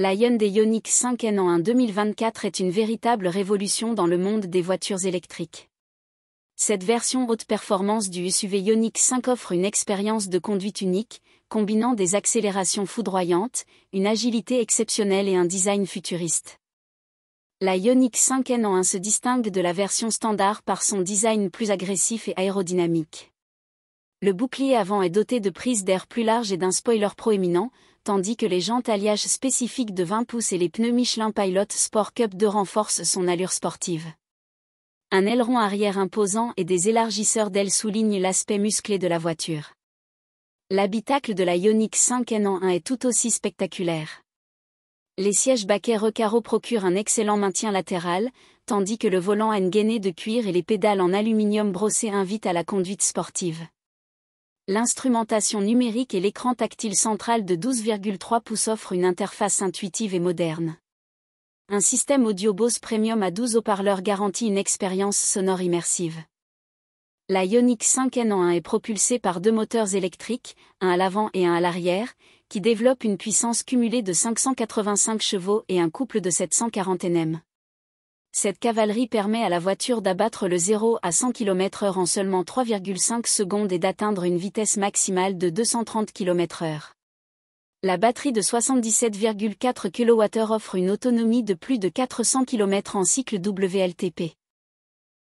la Hyundai Ioniq 5N 1 2024 est une véritable révolution dans le monde des voitures électriques. Cette version haute performance du SUV Ioniq 5 offre une expérience de conduite unique, combinant des accélérations foudroyantes, une agilité exceptionnelle et un design futuriste. La Ioniq 5N 1 se distingue de la version standard par son design plus agressif et aérodynamique. Le bouclier avant est doté de prises d'air plus larges et d'un spoiler proéminent, tandis que les jantes alliages spécifiques de 20 pouces et les pneus Michelin Pilot Sport Cup 2 renforcent son allure sportive. Un aileron arrière imposant et des élargisseurs d'ailes soulignent l'aspect musclé de la voiture. L'habitacle de la Ioniq 5 n 1 est tout aussi spectaculaire. Les sièges baquets recaro procurent un excellent maintien latéral, tandis que le volant N une de cuir et les pédales en aluminium brossé invitent à la conduite sportive l'instrumentation numérique et l'écran tactile central de 12,3 pouces offrent une interface intuitive et moderne. Un système audio Bose Premium à 12 haut-parleurs garantit une expérience sonore immersive. La Ioniq 5N1 est propulsée par deux moteurs électriques, un à l'avant et un à l'arrière, qui développent une puissance cumulée de 585 chevaux et un couple de 740 Nm. Cette cavalerie permet à la voiture d'abattre le 0 à 100 km/h en seulement 3,5 secondes et d'atteindre une vitesse maximale de 230 km/h. La batterie de 77,4 kWh offre une autonomie de plus de 400 km en cycle WLTP.